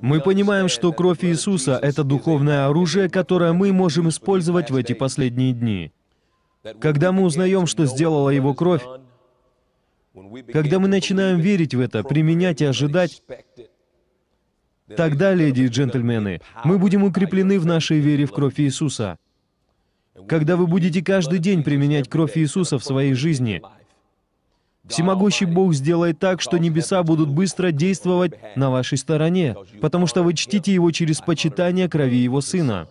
Мы понимаем, что кровь Иисуса — это духовное оружие, которое мы можем использовать в эти последние дни. Когда мы узнаем, что сделала Его кровь, когда мы начинаем верить в это, применять и ожидать, тогда, леди и джентльмены, мы будем укреплены в нашей вере в кровь Иисуса. Когда вы будете каждый день применять кровь Иисуса в своей жизни, Всемогущий Бог сделает так, что небеса будут быстро действовать на вашей стороне, потому что вы чтите Его через почитание крови Его Сына.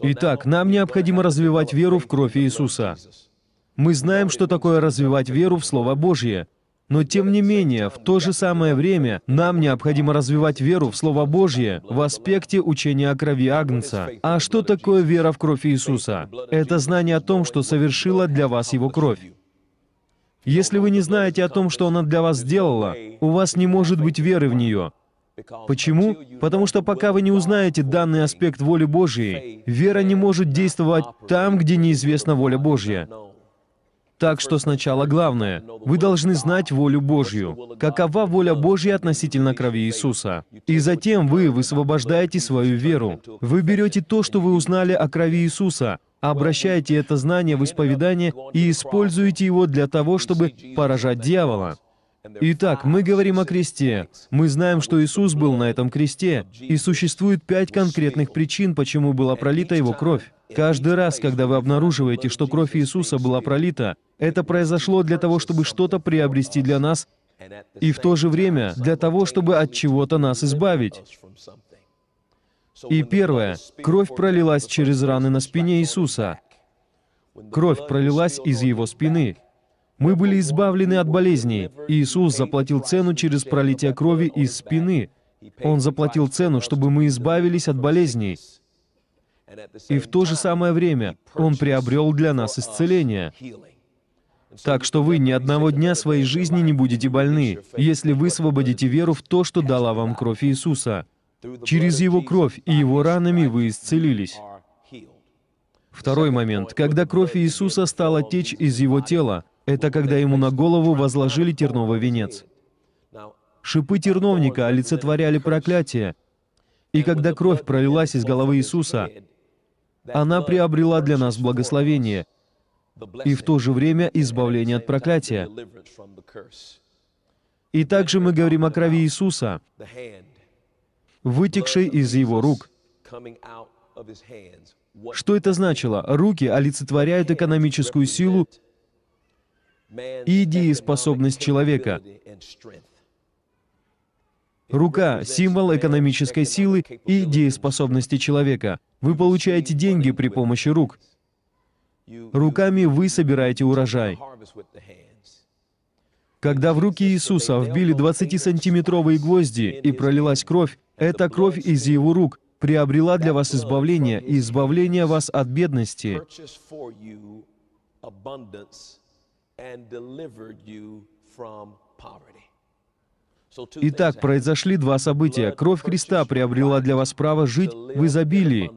Итак, нам необходимо развивать веру в кровь Иисуса. Мы знаем, что такое развивать веру в Слово Божье, но тем не менее, в то же самое время нам необходимо развивать веру в Слово Божье в аспекте учения о крови Агнца. А что такое вера в кровь Иисуса? Это знание о том, что совершила для вас Его кровь. Если вы не знаете о том, что она для вас сделала, у вас не может быть веры в нее. Почему? Потому что пока вы не узнаете данный аспект воли Божьей, вера не может действовать там, где неизвестна воля Божья. Так что сначала главное, вы должны знать волю Божью, какова воля Божья относительно крови Иисуса. И затем вы высвобождаете свою веру. Вы берете то, что вы узнали о крови Иисуса, обращаете это знание в исповедание и используете его для того, чтобы поражать дьявола. Итак, мы говорим о кресте. Мы знаем, что Иисус был на этом кресте, и существует пять конкретных причин, почему была пролита Его кровь. Каждый раз, когда вы обнаруживаете, что кровь Иисуса была пролита, это произошло для того, чтобы что-то приобрести для нас, и в то же время для того, чтобы от чего-то нас избавить. И первое, кровь пролилась через раны на спине Иисуса. Кровь пролилась из его спины. Мы были избавлены от болезней. Иисус заплатил цену через пролитие крови из спины. Он заплатил цену, чтобы мы избавились от болезней. И в то же самое время Он приобрел для нас исцеление. Так что вы ни одного дня своей жизни не будете больны, если вы освободите веру в то, что дала вам кровь Иисуса. Через Его кровь и Его ранами вы исцелились. Второй момент. Когда кровь Иисуса стала течь из Его тела, это когда ему на голову возложили терновый венец. Шипы терновника олицетворяли проклятие, и когда кровь пролилась из головы Иисуса, она приобрела для нас благословение и в то же время избавление от проклятия. И также мы говорим о крови Иисуса, вытекшей из Его рук. Что это значило? Руки олицетворяют экономическую силу, и дееспособность человека. Рука — символ экономической силы и дееспособности человека. Вы получаете деньги при помощи рук. Руками вы собираете урожай. Когда в руки Иисуса вбили 20-сантиметровые гвозди и пролилась кровь, эта кровь из его рук приобрела для вас избавление и избавление вас от бедности. Итак, произошли два события. Кровь Христа приобрела для вас право жить в изобилии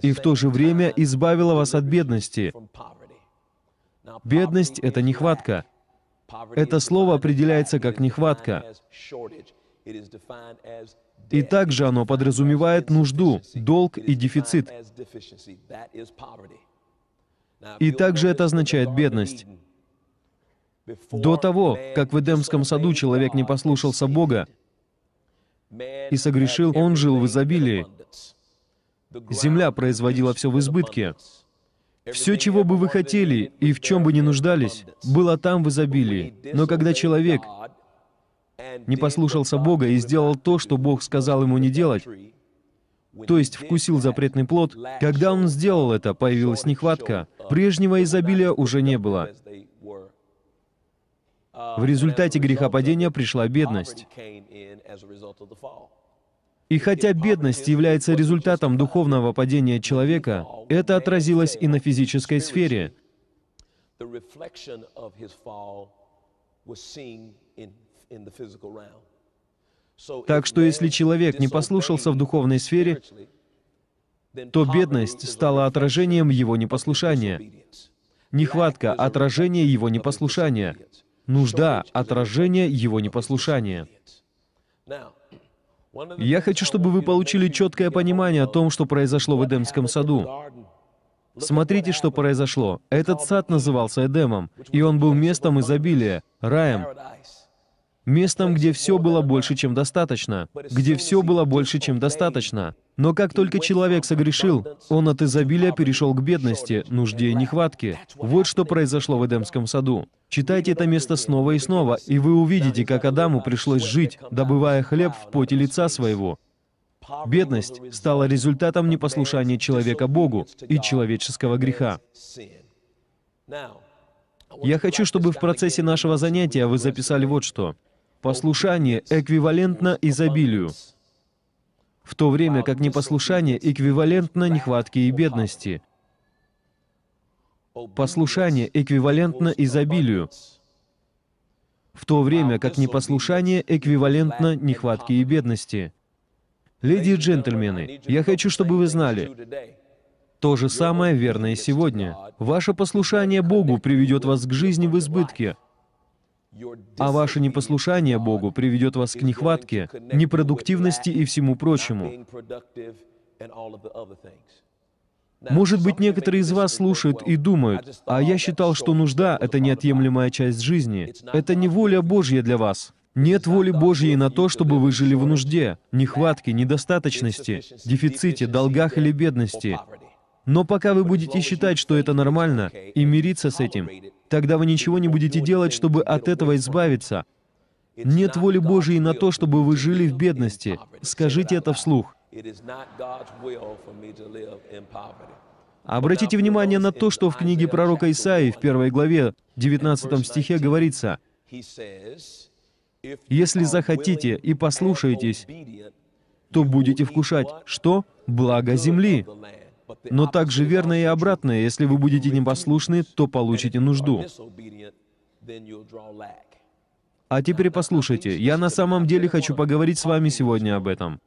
и в то же время избавила вас от бедности. Бедность — это нехватка. Это слово определяется как нехватка. И также оно подразумевает нужду, долг и дефицит. И также это означает бедность. До того, как в Эдемском саду человек не послушался Бога и согрешил, он жил в изобилии. Земля производила все в избытке. Все, чего бы вы хотели и в чем бы ни нуждались, было там в изобилии. Но когда человек не послушался Бога и сделал то, что Бог сказал ему не делать, то есть вкусил запретный плод, когда он сделал это, появилась нехватка. Прежнего изобилия уже не было. В результате грехопадения пришла бедность. И хотя бедность является результатом духовного падения человека, это отразилось и на физической сфере. in the physical realm. Так что если человек не послушался в духовной сфере, то бедность стала отражением его непослушания. Нехватка — отражение его непослушания. Нужда — отражение его непослушания. Я хочу, чтобы вы получили четкое понимание о том, что произошло в Эдемском саду. Смотрите, что произошло. Этот сад назывался Эдемом, и он был местом изобилия, раем местом, где все было больше, чем достаточно, где все было больше, чем достаточно. Но как только человек согрешил, он от изобилия перешел к бедности, нужде и нехватке. Вот что произошло в Эдемском саду. Читайте это место снова и снова, и вы увидите, как Адаму пришлось жить, добывая хлеб в поте лица своего. Бедность стала результатом непослушания человека Богу и человеческого греха. Я хочу, чтобы в процессе нашего занятия вы записали вот что. Послушание эквивалентно изобилию, в то время как непослушание эквивалентно нехватке и бедности. Послушание эквивалентно изобилию, в то время как непослушание эквивалентно нехватке и бедности. Леди и джентльмены, я хочу, чтобы вы знали, то же самое верно и сегодня. Ваше послушание Богу приведет вас к жизни в избытке, а ваше непослушание Богу приведет вас к нехватке, непродуктивности и всему прочему. Может быть, некоторые из вас слушают и думают, а я считал, что нужда — это неотъемлемая часть жизни. Это не воля Божья для вас. Нет воли Божьей на то, чтобы вы жили в нужде, нехватке, недостаточности, дефиците, долгах или бедности. Но пока вы будете считать, что это нормально, и мириться с этим, Тогда вы ничего не будете делать, чтобы от этого избавиться. Нет воли Божьей на то, чтобы вы жили в бедности. Скажите это вслух. Обратите внимание на то, что в книге пророка Исаии в первой главе, 19 стихе говорится, «Если захотите и послушаетесь, то будете вкушать, что? Благо земли». Но также верно и обратное, если вы будете непослушны, то получите нужду. А теперь послушайте, я на самом деле хочу поговорить с вами сегодня об этом.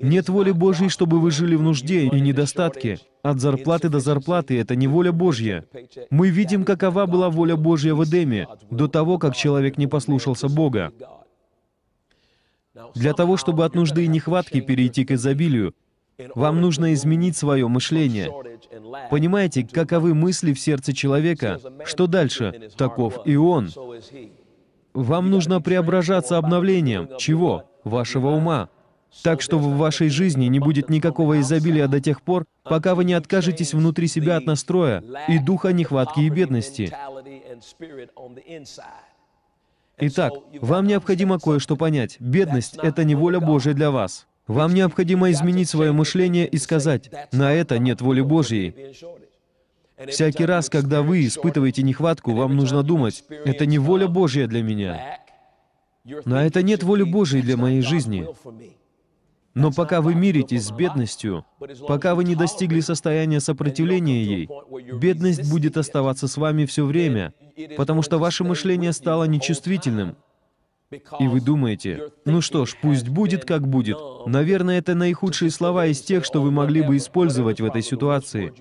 Нет воли Божьей, чтобы вы жили в нужде и недостатке. От зарплаты до зарплаты — это не воля Божья. Мы видим, какова была воля Божья в Эдеме, до того, как человек не послушался Бога. Для того, чтобы от нужды и нехватки перейти к изобилию, вам нужно изменить свое мышление. Понимаете, каковы мысли в сердце человека? Что дальше? Таков и он. Вам нужно преображаться обновлением. Чего? Вашего ума. Так что в вашей жизни не будет никакого изобилия до тех пор, пока вы не откажетесь внутри себя от настроя и духа нехватки и бедности. Итак, вам необходимо кое-что понять. Бедность — это не воля Божия для вас. Вам необходимо изменить свое мышление и сказать, на это нет воли Божьей. Всякий раз, когда вы испытываете нехватку, вам нужно думать, это не воля Божья для меня. На это нет воли Божьей для моей жизни. Но пока вы миритесь с бедностью, пока вы не достигли состояния сопротивления ей, бедность будет оставаться с вами все время, потому что ваше мышление стало нечувствительным, и вы думаете, ну что ж, пусть будет как будет. Наверное, это наихудшие слова из тех, что вы могли бы использовать в этой ситуации.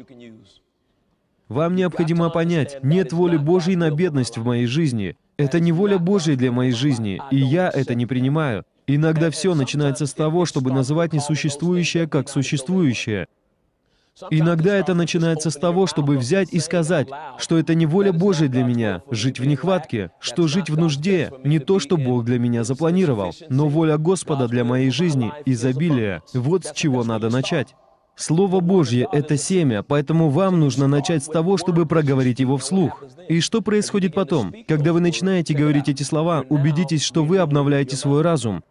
Вам необходимо понять, нет воли Божьей на бедность в моей жизни. Это не воля Божья для моей жизни, и я это не принимаю. Иногда все начинается с того, чтобы называть несуществующее как существующее. Иногда это начинается с того, чтобы взять и сказать, что это не воля Божия для меня, жить в нехватке, что жить в нужде не то, что Бог для меня запланировал, но воля Господа для моей жизни, изобилие. Вот с чего надо начать. Слово Божье — это семя, поэтому вам нужно начать с того, чтобы проговорить его вслух. И что происходит потом? Когда вы начинаете говорить эти слова, убедитесь, что вы обновляете свой разум,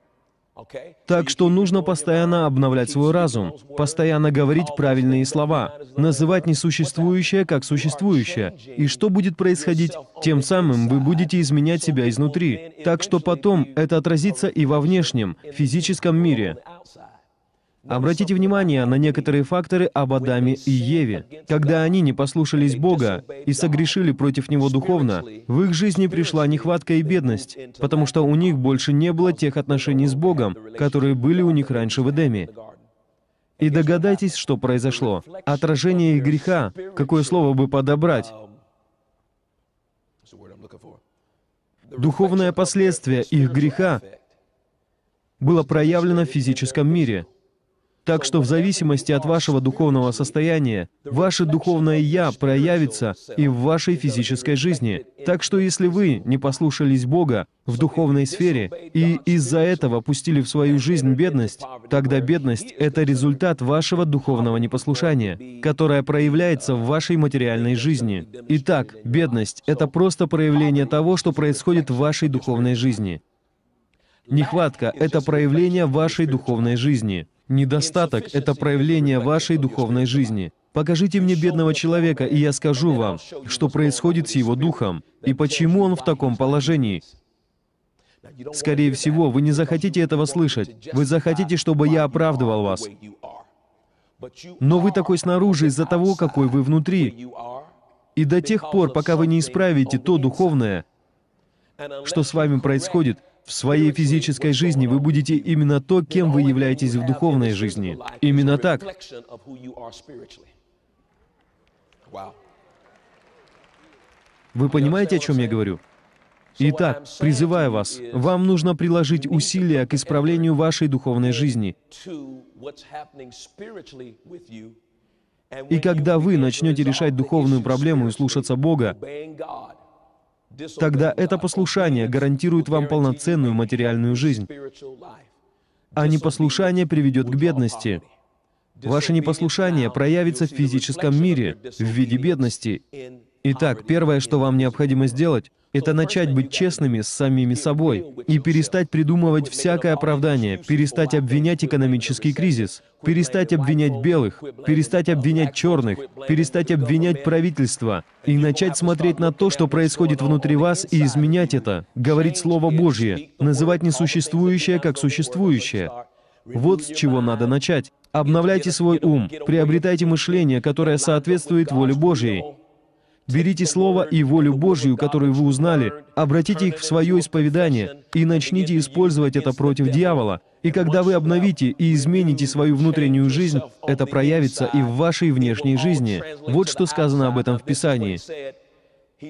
так что нужно постоянно обновлять свой разум, постоянно говорить правильные слова, называть несуществующее как существующее. И что будет происходить? Тем самым вы будете изменять себя изнутри, так что потом это отразится и во внешнем, физическом мире. Обратите внимание на некоторые факторы об Адаме и Еве. Когда они не послушались Бога и согрешили против Него духовно, в их жизни пришла нехватка и бедность, потому что у них больше не было тех отношений с Богом, которые были у них раньше в Эдеме. И догадайтесь, что произошло. Отражение их греха, какое слово бы подобрать? Духовное последствие их греха было проявлено в физическом мире — так что в зависимости от вашего духовного состояния, ваше духовное «я» проявится и в вашей физической жизни. Так что если вы не послушались Бога в духовной сфере и из-за этого пустили в свою жизнь бедность, тогда бедность — это результат вашего духовного непослушания, которое проявляется в вашей материальной жизни. Итак, бедность — это просто проявление того, что происходит в вашей духовной жизни. Нехватка — это проявление вашей духовной жизни. Недостаток — это проявление вашей духовной жизни. Покажите мне бедного человека, и я скажу вам, что происходит с его духом, и почему он в таком положении. Скорее всего, вы не захотите этого слышать. Вы захотите, чтобы я оправдывал вас. Но вы такой снаружи из-за того, какой вы внутри. И до тех пор, пока вы не исправите то духовное, что с вами происходит, в своей физической жизни вы будете именно то, кем вы являетесь в духовной жизни. Именно так. Вы понимаете, о чем я говорю? Итак, призываю вас, вам нужно приложить усилия к исправлению вашей духовной жизни. И когда вы начнете решать духовную проблему и слушаться Бога, тогда это послушание гарантирует вам полноценную материальную жизнь, а непослушание приведет к бедности. Ваше непослушание проявится в физическом мире в виде бедности, Итак, первое, что вам необходимо сделать, это начать быть честными с самими собой и перестать придумывать всякое оправдание, перестать обвинять экономический кризис, перестать обвинять белых, перестать обвинять черных, перестать обвинять правительство и начать смотреть на то, что происходит внутри вас и изменять это, говорить Слово Божье, называть несуществующее как существующее. Вот с чего надо начать. Обновляйте свой ум, приобретайте мышление, которое соответствует воле Божьей, Берите Слово и волю Божью, которую вы узнали, обратите их в свое исповедание и начните использовать это против дьявола. И когда вы обновите и измените свою внутреннюю жизнь, это проявится и в вашей внешней жизни. Вот что сказано об этом в Писании.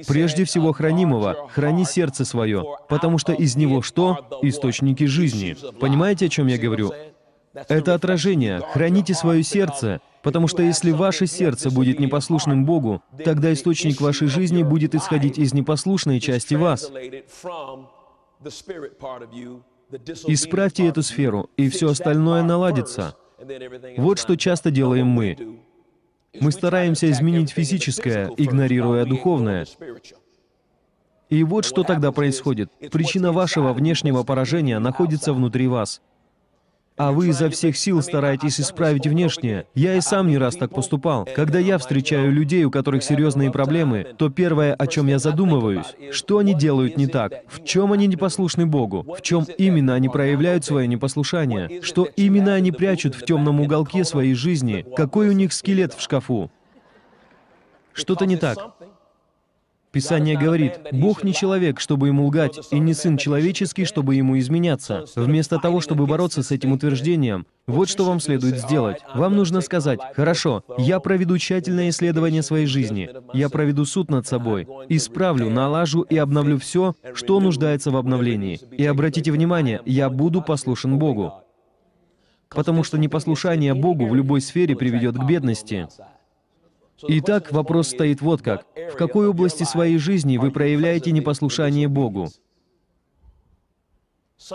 Прежде всего хранимого, храни сердце свое, потому что из него что? Источники жизни. Понимаете, о чем я говорю? Это отражение. Храните свое сердце, потому что если ваше сердце будет непослушным Богу, тогда источник вашей жизни будет исходить из непослушной части вас. Исправьте эту сферу, и все остальное наладится. Вот что часто делаем мы. Мы стараемся изменить физическое, игнорируя духовное. И вот что тогда происходит. Причина вашего внешнего поражения находится внутри вас а вы изо всех сил стараетесь исправить внешнее. Я и сам не раз так поступал. Когда я встречаю людей, у которых серьезные проблемы, то первое, о чем я задумываюсь, что они делают не так, в чем они непослушны Богу, в чем именно они проявляют свое непослушание, что именно они прячут в темном уголке своей жизни, какой у них скелет в шкафу. Что-то не так. Писание говорит, «Бог не человек, чтобы ему лгать, и не сын человеческий, чтобы ему изменяться». Вместо того, чтобы бороться с этим утверждением, вот что вам следует сделать. Вам нужно сказать, «Хорошо, я проведу тщательное исследование своей жизни, я проведу суд над собой, исправлю, налажу и обновлю все, что нуждается в обновлении. И обратите внимание, я буду послушен Богу». Потому что непослушание Богу в любой сфере приведет к бедности. Итак, вопрос стоит вот как. В какой области своей жизни вы проявляете непослушание Богу?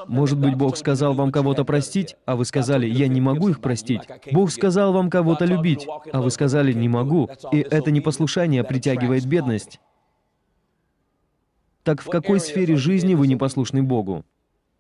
Может быть, Бог сказал вам кого-то простить, а вы сказали, «Я не могу их простить». Бог сказал вам кого-то любить, а вы сказали, «Не могу». И это непослушание притягивает бедность. Так в какой сфере жизни вы непослушны Богу?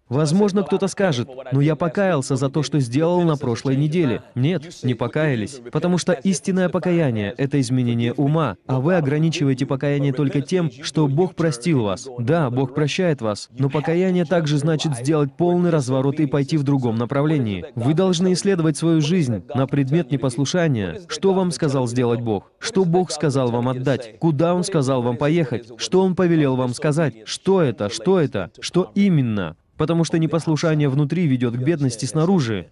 Возможно, кто-то скажет, но «Ну, «Ну, я покаялся за то, что сделал на прошлой неделе. Нет, не покаялись. Потому что истинное покаяние — это изменение ума, а вы ограничиваете покаяние только тем, что Бог простил вас. Да, Бог прощает вас, но покаяние также значит сделать полный разворот и пойти в другом направлении. Вы должны исследовать свою жизнь на предмет непослушания. Что вам сказал сделать Бог? Что Бог сказал вам отдать? Куда Он сказал вам поехать? Что Он повелел вам сказать? Что это? Что это? Что именно? потому что непослушание внутри ведет к бедности снаружи.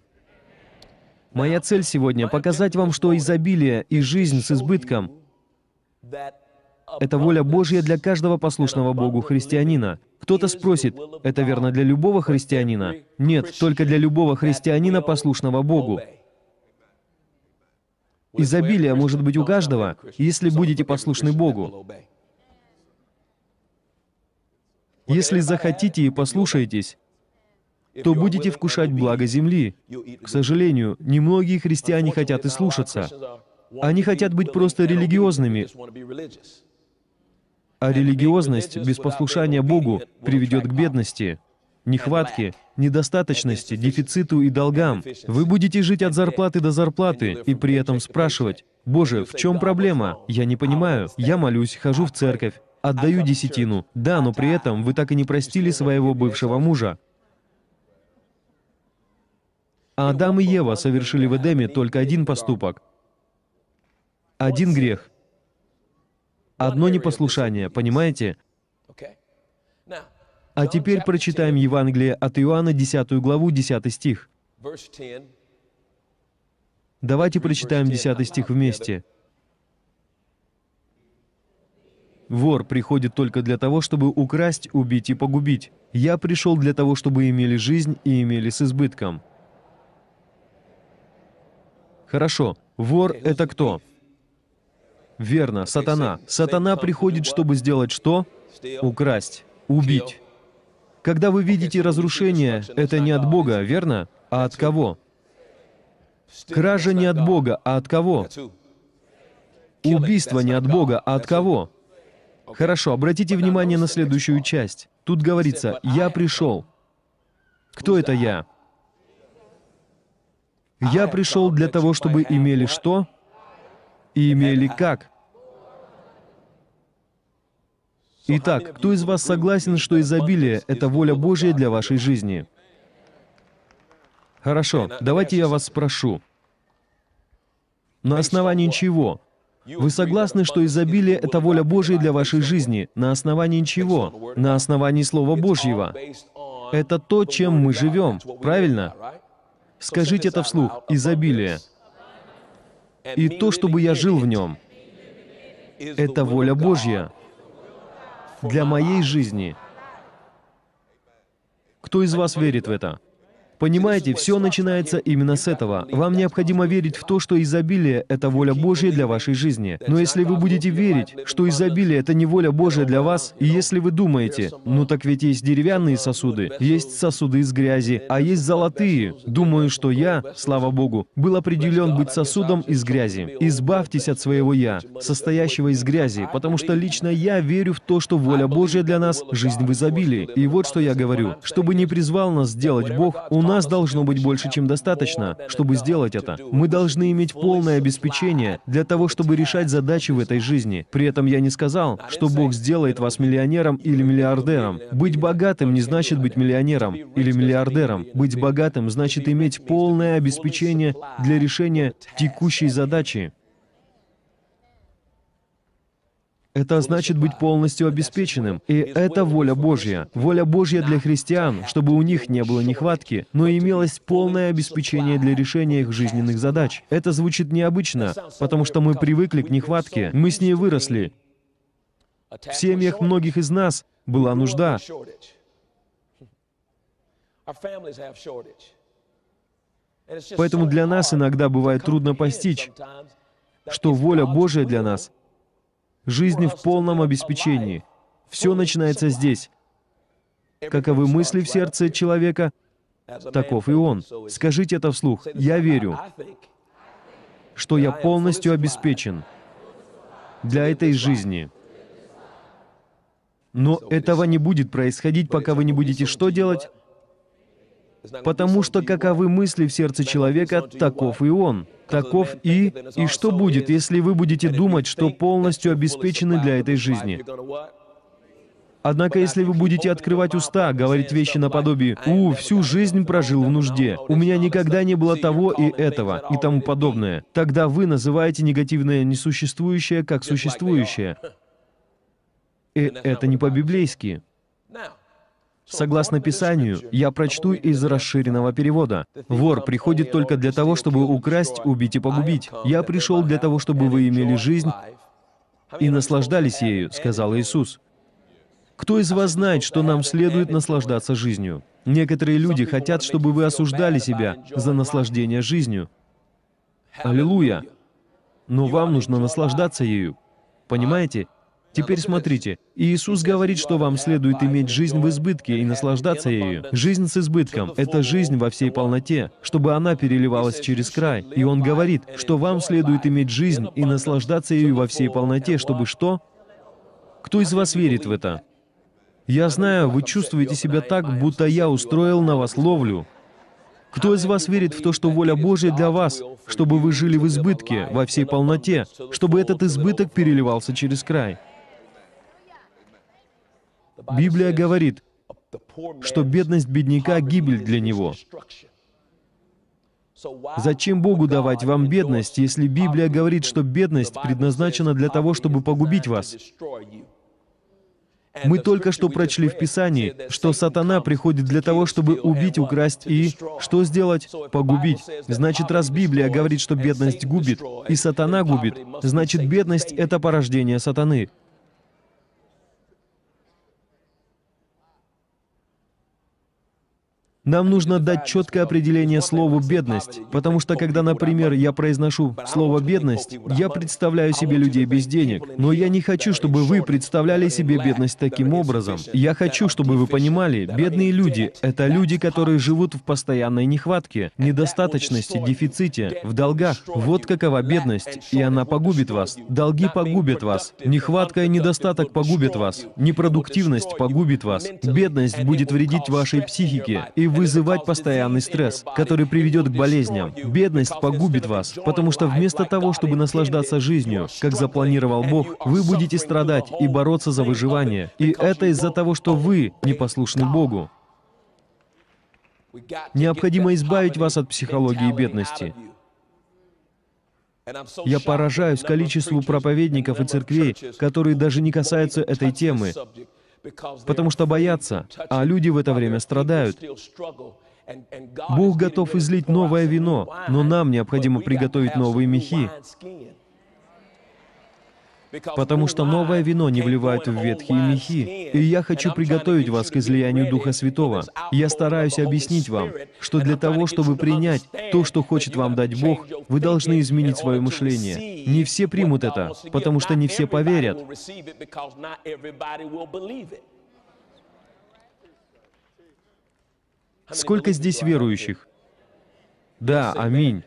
Моя цель сегодня — показать вам, что изобилие и жизнь с избытком — это воля Божья для каждого послушного Богу христианина. Кто-то спросит, это верно для любого христианина? Нет, только для любого христианина, послушного Богу. Изобилие может быть у каждого, если будете послушны Богу. Если захотите и послушаетесь, то будете вкушать благо земли. К сожалению, немногие христиане хотят и слушаться. Они хотят быть просто религиозными. А религиозность без послушания Богу приведет к бедности, нехватке, недостаточности, дефициту и долгам. Вы будете жить от зарплаты до зарплаты и при этом спрашивать, «Боже, в чем проблема? Я не понимаю. Я молюсь, хожу в церковь, отдаю а десятину. Да, но при этом вы так и не простили своего бывшего мужа. А Адам и Ева совершили в Эдеме только один поступок. Один грех. Одно непослушание, понимаете? А теперь прочитаем Евангелие от Иоанна, 10 главу, 10 стих. Давайте прочитаем 10 стих вместе. Вор приходит только для того, чтобы украсть, убить и погубить. Я пришел для того, чтобы имели жизнь и имели с избытком. Хорошо, вор — это кто? Верно, сатана. Сатана приходит, чтобы сделать что? Украсть, убить. Когда вы видите разрушение, это не от Бога, верно? А от кого? Кража не от Бога, а от кого? Убийство не от Бога, а от кого? Хорошо, обратите внимание на следующую часть. Тут говорится «Я пришел». Кто это «я»? «Я пришел для того, чтобы имели что и имели как». Итак, кто из вас согласен, что изобилие — это воля Божья для вашей жизни? Хорошо, давайте я вас спрошу. На основании чего? Вы согласны, что изобилие — это воля Божья для вашей жизни? На основании чего? На основании Слова Божьего. Это то, чем мы живем, правильно? Скажите это вслух. Изобилие. И то, чтобы я жил в нем. Это воля Божья для моей жизни. Кто из вас верит в это? Понимаете, все начинается именно с этого. Вам необходимо верить в то, что изобилие — это воля Божья для вашей жизни. Но если вы будете верить, что изобилие — это не воля Божья для вас, и если вы думаете, ну так ведь есть деревянные сосуды, есть сосуды из грязи, а есть золотые. Думаю, что я, слава Богу, был определен быть сосудом из грязи. Избавьтесь от своего «я», состоящего из грязи, потому что лично я верю в то, что воля Божья для нас — жизнь в изобилии. И вот что я говорю. Чтобы не призвал нас сделать Бог, Он нас должно быть больше, чем достаточно, чтобы сделать это. Мы должны иметь полное обеспечение для того, чтобы решать задачи в этой жизни. При этом я не сказал, что Бог сделает вас миллионером или миллиардером. Быть богатым не значит быть миллионером или миллиардером. Быть богатым значит иметь полное обеспечение для решения текущей задачи. Это значит быть полностью обеспеченным. И это воля Божья. Воля Божья для христиан, чтобы у них не было нехватки, но имелось полное обеспечение для решения их жизненных задач. Это звучит необычно, потому что мы привыкли к нехватке, мы с ней выросли. В семьях многих из нас была нужда. Поэтому для нас иногда бывает трудно постичь, что воля Божия для нас жизни в полном обеспечении. Все начинается здесь. Каковы мысли в сердце человека, таков и он. Скажите это вслух. Я верю, что я полностью обеспечен для этой жизни. Но этого не будет происходить, пока вы не будете что делать? Потому что каковы мысли в сердце человека, таков и он. Таков и... И что будет, если вы будете думать, что полностью обеспечены для этой жизни? Однако, если вы будете открывать уста, говорить вещи наподобие «У, всю жизнь прожил в нужде», «У меня никогда не было того и этого» и тому подобное, тогда вы называете негативное несуществующее как существующее. И э, это не по-библейски. Согласно Писанию, я прочту из расширенного перевода. Вор приходит только для того, чтобы украсть, убить и погубить. Я пришел для того, чтобы вы имели жизнь и наслаждались ею, сказал Иисус. Кто из вас знает, что нам следует наслаждаться жизнью? Некоторые люди хотят, чтобы вы осуждали себя за наслаждение жизнью. Аллилуйя! Но вам нужно наслаждаться ею. Понимаете? Теперь смотрите, Иисус говорит, что вам следует иметь жизнь в избытке и наслаждаться ею. Жизнь с избытком — это жизнь во всей полноте, чтобы она переливалась через край. И Он говорит, что вам следует иметь жизнь и наслаждаться ею во всей полноте, чтобы что? Кто из вас верит в это? Я знаю, вы чувствуете себя так, будто я устроил на вас ловлю. Кто из вас верит в то, что воля Божья для вас, чтобы вы жили в избытке, во всей полноте, чтобы этот избыток переливался через край? Библия говорит, что бедность бедняка — гибель для него. Зачем Богу давать вам бедность, если Библия говорит, что бедность предназначена для того, чтобы погубить вас? Мы только что прочли в Писании, что сатана приходит для того, чтобы убить, украсть и что сделать? Погубить. Значит, раз Библия говорит, что бедность губит, и сатана губит, значит, бедность — это порождение сатаны. Нам нужно дать четкое определение слову «бедность», потому что, когда, например, я произношу слово «бедность», я представляю себе людей без денег. Но я не хочу, чтобы вы представляли себе бедность таким образом. Я хочу, чтобы вы понимали, бедные люди — это люди, которые живут в постоянной нехватке, недостаточности, дефиците, в долгах. Вот какова бедность, и она погубит вас. Долги погубят вас. Нехватка и недостаток погубят вас. Непродуктивность погубит вас. Бедность будет вредить вашей психике, и вызывать постоянный стресс, который приведет к болезням. Бедность погубит вас, потому что вместо того, чтобы наслаждаться жизнью, как запланировал Бог, вы будете страдать и бороться за выживание. И это из-за того, что вы непослушны Богу. Необходимо избавить вас от психологии бедности. Я поражаюсь количеству проповедников и церквей, которые даже не касаются этой темы, потому что боятся, а люди в это время страдают. Бог готов излить новое вино, но нам необходимо приготовить новые мехи потому что новое вино не вливают в ветхие мехи. И я хочу приготовить вас к излиянию Духа Святого. Я стараюсь объяснить вам, что для того, чтобы принять то, что хочет вам дать Бог, вы должны изменить свое мышление. Не все примут это, потому что не все поверят. Сколько здесь верующих? Да, аминь.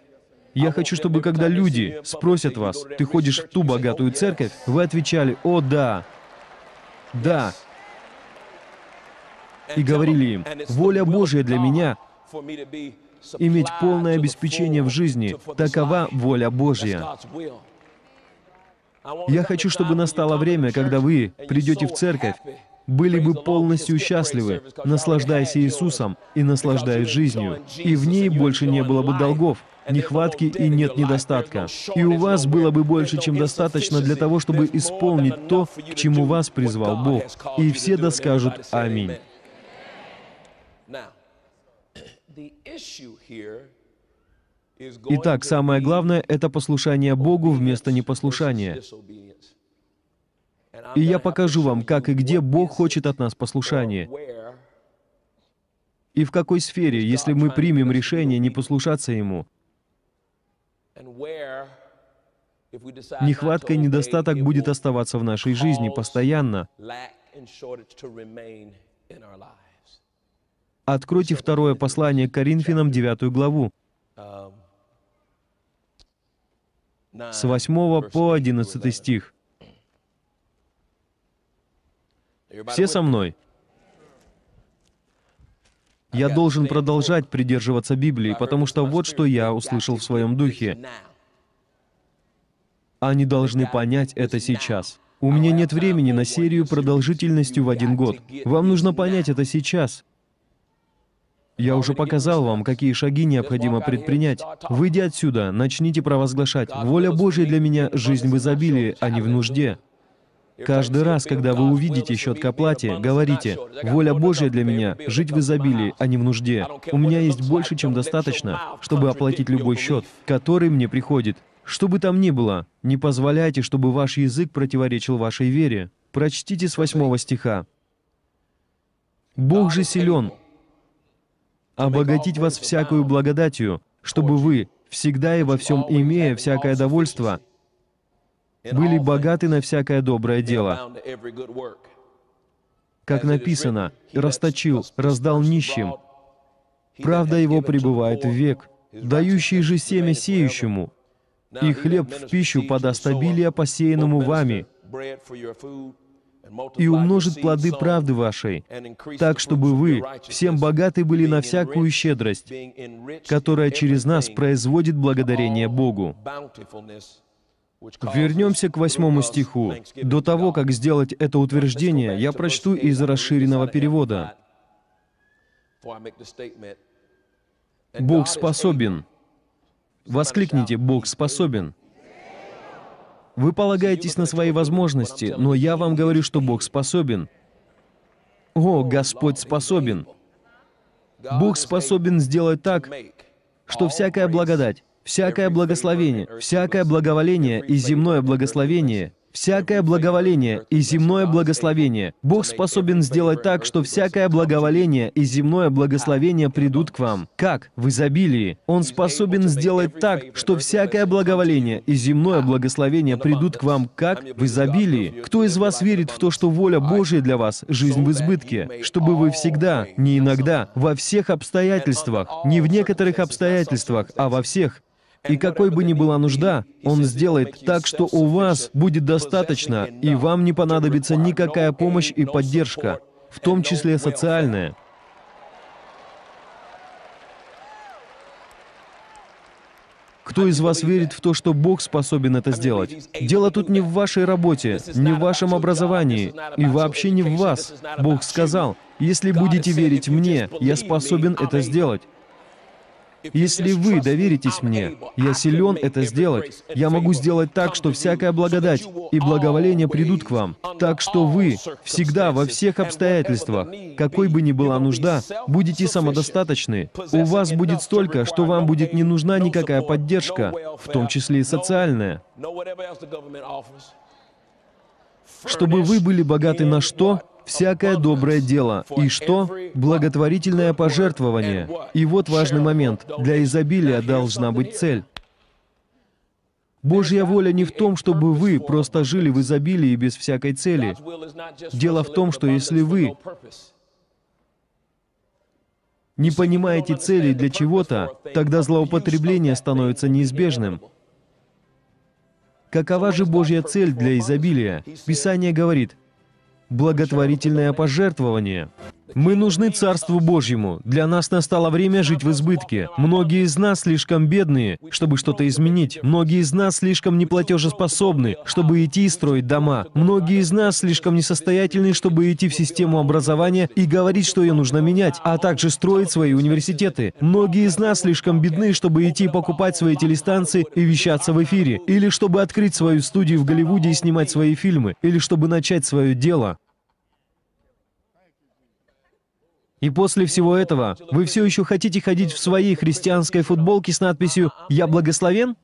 Я хочу, чтобы когда люди спросят вас, ты ходишь в ту богатую церковь, вы отвечали, о да, да. И говорили им, воля Божья для меня иметь полное обеспечение в жизни. Такова воля Божья. Я хочу, чтобы настало время, когда вы придете в церковь были бы полностью счастливы, наслаждаясь Иисусом и наслаждаясь жизнью, и в ней больше не было бы долгов, нехватки и нет недостатка. И у вас было бы больше, чем достаточно для того, чтобы исполнить то, к чему вас призвал Бог. И все доскажут «Аминь». Итак, самое главное — это послушание Богу вместо непослушания. И я покажу вам, как и где Бог хочет от нас послушания, И в какой сфере, если мы примем решение не послушаться Ему. Нехватка и недостаток будет оставаться в нашей жизни постоянно. Откройте второе послание к Коринфянам, 9 главу, с 8 по 11 стих. Все со мной. Я должен продолжать придерживаться Библии, потому что вот что я услышал в своем духе. Они должны понять это сейчас. У меня нет времени на серию продолжительностью в один год. Вам нужно понять это сейчас. Я уже показал вам, какие шаги необходимо предпринять. Выйди отсюда, начните провозглашать. Воля Божья для меня — жизнь в изобилии, а не в нужде. Каждый раз, когда вы увидите счет к оплате, говорите, «Воля Божья для меня — жить в изобилии, а не в нужде. А У меня есть больше, чем достаточно, чтобы оплатить любой счет, который мне приходит. Что бы там ни было, не позволяйте, чтобы ваш язык противоречил вашей вере. Прочтите с 8 стиха. «Бог же силен обогатить вас всякую благодатью, чтобы вы, всегда и во всем имея всякое довольство, были богаты на всякое доброе дело. Как написано, «расточил, раздал нищим». Правда его пребывает в век, дающий же семя сеющему, и хлеб в пищу подаст обилие посеянному вами, и умножит плоды правды вашей, так, чтобы вы всем богаты были на всякую щедрость, которая через нас производит благодарение Богу. Вернемся к восьмому стиху. До того, как сделать это утверждение, я прочту из расширенного перевода. Бог способен. Воскликните, Бог способен. Вы полагаетесь на свои возможности, но я вам говорю, что Бог способен. О, Господь способен. Бог способен сделать так, что всякая благодать, всякое благословение, всякое благоволение и земное благословение, всякое благоволение и земное благословение. Бог способен сделать так, что всякое благоволение и земное благословение придут к вам. Как? В изобилии. Он способен сделать так, что всякое благоволение и земное благословение придут к вам. Как? В изобилии. Кто из вас верит в то, что воля Божья для вас – жизнь в избытке, чтобы вы всегда, не иногда, во всех обстоятельствах, не в некоторых обстоятельствах, а во всех, и какой бы ни была нужда, Он сделает так, что у вас будет достаточно, и вам не понадобится никакая помощь и поддержка, в том числе социальная. Кто из вас верит в то, что Бог способен это сделать? Дело тут не в вашей работе, не в вашем образовании и вообще не в вас. Бог сказал, если будете верить мне, я способен это сделать. Если вы доверитесь мне, я силен это сделать. Я могу сделать так, что всякая благодать и благоволение придут к вам. Так что вы всегда, во всех обстоятельствах, какой бы ни была нужда, будете самодостаточны. У вас будет столько, что вам будет не нужна никакая поддержка, в том числе и социальная чтобы вы были богаты на что? всякое доброе дело. И что? Благотворительное пожертвование. И вот важный момент. Для изобилия должна быть цель. Божья воля не в том, чтобы вы просто жили в изобилии без всякой цели. Дело в том, что если вы не понимаете цели для чего-то, тогда злоупотребление становится неизбежным. Какова же Божья цель для изобилия? Писание говорит, благотворительное пожертвование. Мы нужны Царству Божьему. Для нас настало время жить в избытке. Многие из нас слишком бедные, чтобы что-то изменить. Многие из нас слишком неплатежеспособны, чтобы идти и строить дома. Многие из нас слишком несостоятельны, чтобы идти в систему образования и говорить, что ее нужно менять, а также строить свои университеты. Многие из нас слишком бедны, чтобы идти покупать свои телестанции и вещаться в эфире, или чтобы открыть свою студию в Голливуде и снимать свои фильмы, или чтобы начать свое дело. И после всего этого вы все еще хотите ходить в своей христианской футболке с надписью «Я благословен»?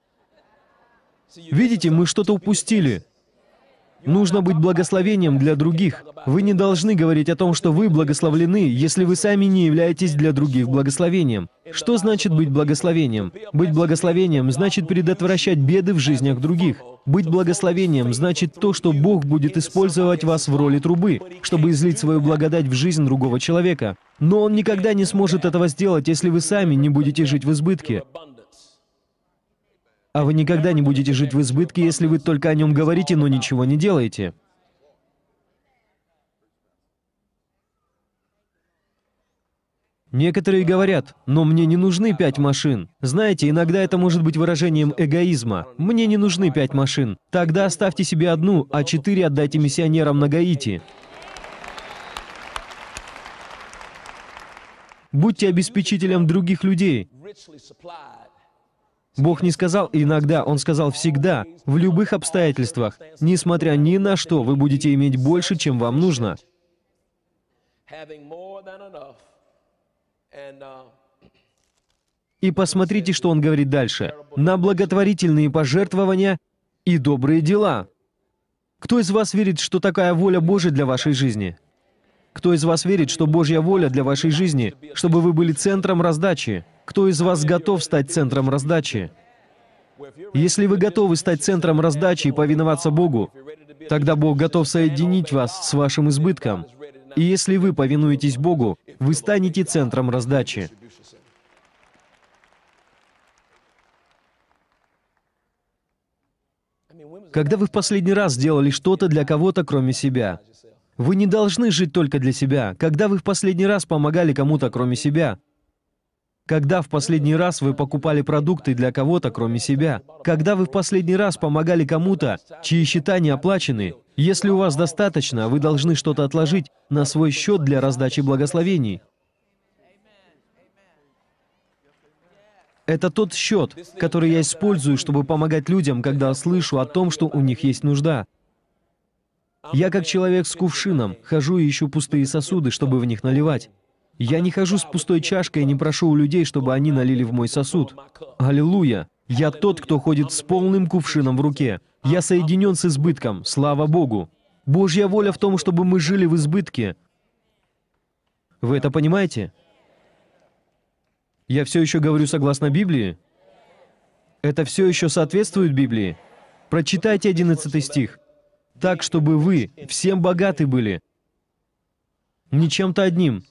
Видите, мы что-то упустили. Нужно быть благословением для других. Вы не должны говорить о том, что вы благословлены, если вы сами не являетесь для других благословением. Что значит быть благословением? Быть благословением значит предотвращать беды в жизнях других. Быть благословением значит то, что Бог будет использовать вас в роли трубы, чтобы излить свою благодать в жизнь другого человека. Но Он никогда не сможет этого сделать, если вы сами не будете жить в избытке. А вы никогда не будете жить в избытке, если вы только о нем говорите, но ничего не делаете. Некоторые говорят, но мне не нужны пять машин. Знаете, иногда это может быть выражением эгоизма. Мне не нужны пять машин. Тогда оставьте себе одну, а четыре отдайте миссионерам на Гаити. Будьте обеспечителем других людей. Бог не сказал «иногда», Он сказал «всегда», в любых обстоятельствах. Несмотря ни на что, вы будете иметь больше, чем вам нужно. И посмотрите, что он говорит дальше. «На благотворительные пожертвования и добрые дела». Кто из вас верит, что такая воля Божия для вашей жизни? Кто из вас верит, что Божья воля для вашей жизни, чтобы вы были центром раздачи? Кто из вас готов стать центром раздачи? Если вы готовы стать центром раздачи и повиноваться Богу, тогда Бог готов соединить вас с вашим избытком. И если вы повинуетесь Богу, вы станете центром раздачи. Когда вы в последний раз сделали что-то для кого-то, кроме себя? Вы не должны жить только для себя. Когда вы в последний раз помогали кому-то, кроме себя? Когда в последний раз вы покупали продукты для кого-то, кроме себя? Когда вы в последний раз помогали кому-то, чьи счета не оплачены? Если у вас достаточно, вы должны что-то отложить на свой счет для раздачи благословений. Это тот счет, который я использую, чтобы помогать людям, когда слышу о том, что у них есть нужда. Я как человек с кувшином, хожу и ищу пустые сосуды, чтобы в них наливать. Я не хожу с пустой чашкой и не прошу у людей, чтобы они налили в мой сосуд. Аллилуйя! Я тот, кто ходит с полным кувшином в руке. Я соединен с избытком, слава Богу. Божья воля в том, чтобы мы жили в избытке. Вы это понимаете? Я все еще говорю согласно Библии? Это все еще соответствует Библии? Прочитайте 11 стих так, чтобы вы всем богаты были, не чем-то одним,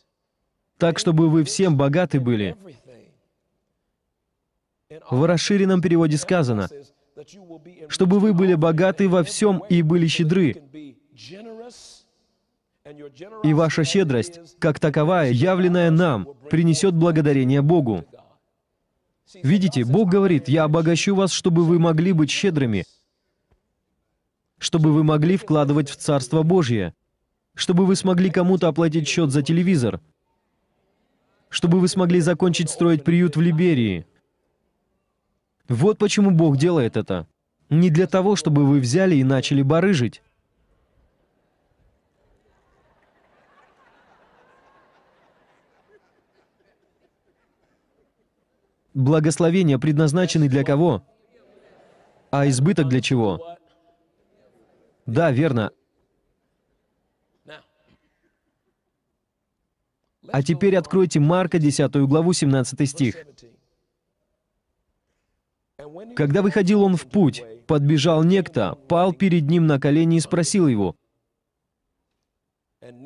так, чтобы вы всем богаты были. В расширенном переводе сказано, чтобы вы были богаты во всем и были щедры. И ваша щедрость, как таковая, явленная нам, принесет благодарение Богу. Видите, Бог говорит, «Я обогащу вас, чтобы вы могли быть щедрыми, чтобы вы могли вкладывать в Царство Божье, чтобы вы смогли кому-то оплатить счет за телевизор, чтобы вы смогли закончить строить приют в Либерии. Вот почему Бог делает это. Не для того, чтобы вы взяли и начали барыжить. Благословения предназначены для кого? А избыток для чего? Да, верно. А теперь откройте Марка 10 главу 17 стих. Когда выходил он в путь, подбежал некто, пал перед ним на колени и спросил его,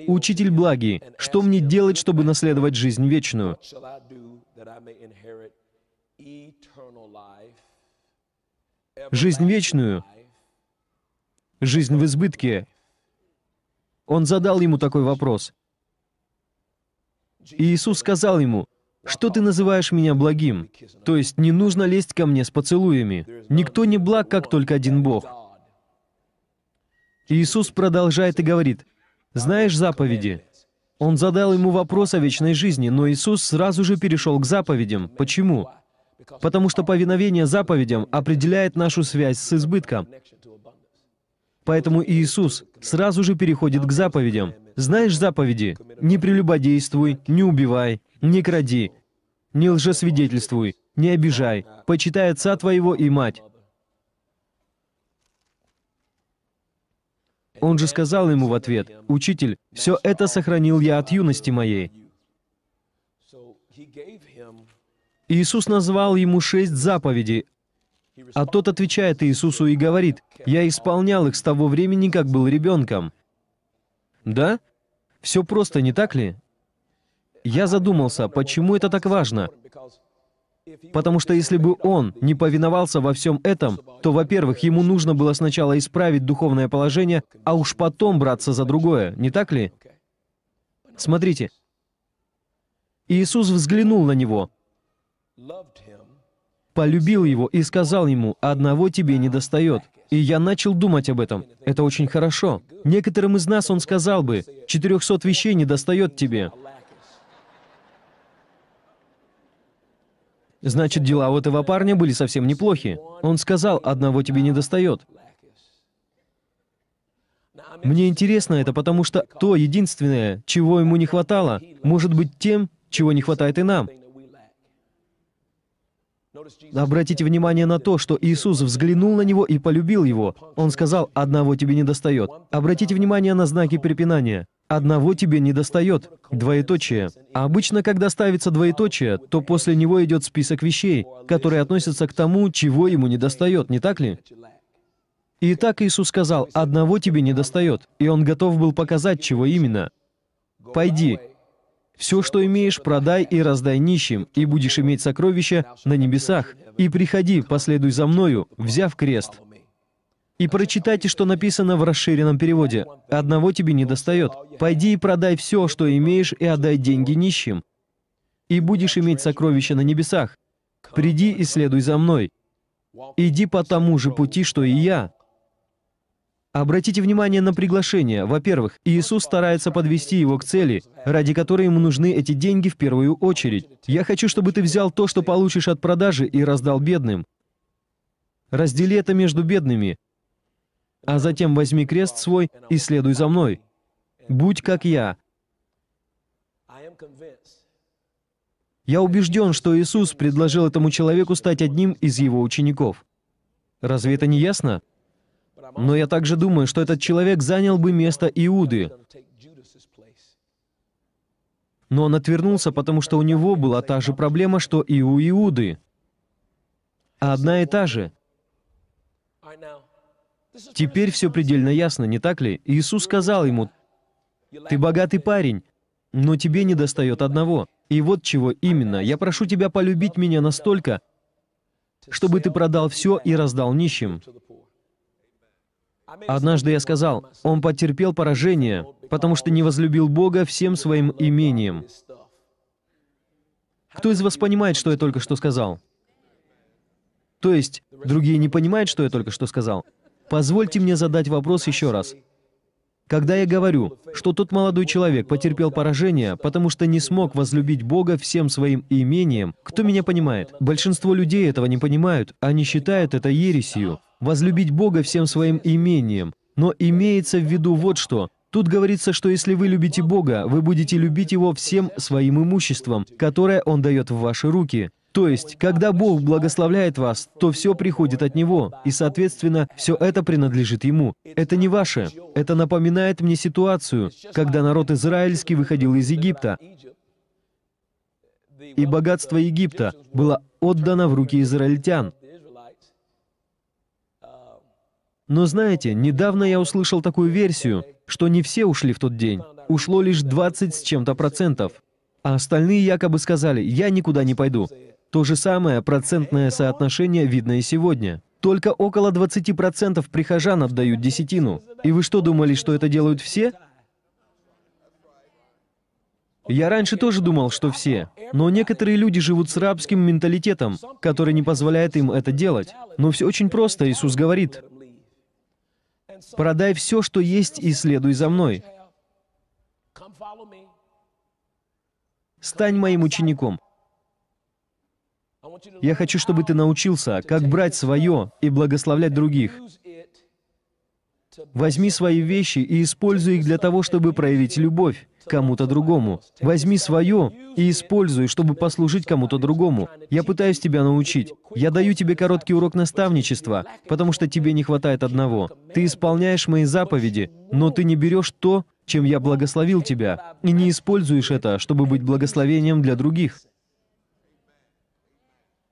«Учитель благий, что мне делать, чтобы наследовать жизнь вечную?» Жизнь вечную «Жизнь в избытке». Он задал ему такой вопрос. И Иисус сказал ему, «Что ты называешь меня благим?» То есть не нужно лезть ко мне с поцелуями. Никто не благ, как только один Бог. Иисус продолжает и говорит, «Знаешь заповеди?» Он задал ему вопрос о вечной жизни, но Иисус сразу же перешел к заповедям. Почему? Потому что повиновение заповедям определяет нашу связь с избытком. Поэтому Иисус сразу же переходит к заповедям. Знаешь заповеди? Не прелюбодействуй, не убивай, не кради, не лжесвидетельствуй, не обижай, почитай отца твоего и мать. Он же сказал ему в ответ, «Учитель, все это сохранил я от юности моей». Иисус назвал ему шесть заповедей, а тот отвечает Иисусу и говорит, «Я исполнял их с того времени, как был ребенком». Да? Все просто, не так ли? Я задумался, почему это так важно? Потому что если бы он не повиновался во всем этом, то, во-первых, ему нужно было сначала исправить духовное положение, а уж потом браться за другое, не так ли? Смотрите. Иисус взглянул на него полюбил его и сказал ему, «Одного тебе не достает». И я начал думать об этом. Это очень хорошо. Некоторым из нас он сказал бы, «400 вещей не достает тебе». Значит, дела у этого парня были совсем неплохи. Он сказал, «Одного тебе не достает». Мне интересно это, потому что то единственное, чего ему не хватало, может быть тем, чего не хватает и нам. Обратите внимание на то, что Иисус взглянул на него и полюбил его. Он сказал, «Одного тебе не достает». Обратите внимание на знаки препинания. «Одного тебе не достает» — двоеточие. А обычно, когда ставится двоеточие, то после него идет список вещей, которые относятся к тому, чего ему не достает, не так ли? И так Иисус сказал, «Одного тебе не достает», и Он готов был показать, чего именно. «Пойди, все, что имеешь, продай и раздай нищим, и будешь иметь сокровища на небесах. И приходи, последуй за мною, взяв крест. И прочитайте, что написано в расширенном переводе. Одного тебе не достает. Пойди и продай все, что имеешь, и отдай деньги нищим. И будешь иметь сокровища на небесах. Приди и следуй за мной. Иди по тому же пути, что и я. Обратите внимание на приглашение. Во-первых, Иисус старается подвести его к цели, ради которой ему нужны эти деньги в первую очередь. «Я хочу, чтобы ты взял то, что получишь от продажи, и раздал бедным. Раздели это между бедными, а затем возьми крест свой и следуй за мной. Будь как я». Я убежден, что Иисус предложил этому человеку стать одним из его учеников. Разве это не ясно? Но я также думаю, что этот человек занял бы место Иуды. Но он отвернулся, потому что у него была та же проблема, что и у Иуды. А одна и та же. Теперь все предельно ясно, не так ли? Иисус сказал ему, «Ты богатый парень, но тебе не достает одного. И вот чего именно. Я прошу тебя полюбить меня настолько, чтобы ты продал все и раздал нищим». Однажды я сказал, он потерпел поражение, потому что не возлюбил Бога всем своим имением. Кто из вас понимает, что я только что сказал? То есть, другие не понимают, что я только что сказал? Позвольте мне задать вопрос еще раз. Когда я говорю, что тот молодой человек потерпел поражение, потому что не смог возлюбить Бога всем своим имением, кто меня понимает? Большинство людей этого не понимают, они считают это ересью возлюбить Бога всем своим имением. Но имеется в виду вот что. Тут говорится, что если вы любите Бога, вы будете любить Его всем своим имуществом, которое Он дает в ваши руки. То есть, когда Бог благословляет вас, то все приходит от Него, и, соответственно, все это принадлежит Ему. Это не ваше. Это напоминает мне ситуацию, когда народ израильский выходил из Египта, и богатство Египта было отдано в руки израильтян. Но знаете, недавно я услышал такую версию, что не все ушли в тот день. Ушло лишь 20 с чем-то процентов. А остальные якобы сказали «я никуда не пойду». То же самое процентное соотношение видно и сегодня. Только около 20% прихожан отдают десятину. И вы что, думали, что это делают все? Я раньше тоже думал, что все. Но некоторые люди живут с рабским менталитетом, который не позволяет им это делать. Но все очень просто, Иисус говорит, Продай все, что есть, и следуй за мной. Стань моим учеником. Я хочу, чтобы ты научился, как брать свое и благословлять других. Возьми свои вещи и используй их для того, чтобы проявить любовь кому-то другому. Возьми свое и используй, чтобы послужить кому-то другому. Я пытаюсь тебя научить. Я даю тебе короткий урок наставничества, потому что тебе не хватает одного. Ты исполняешь мои заповеди, но ты не берешь то, чем я благословил тебя, и не используешь это, чтобы быть благословением для других.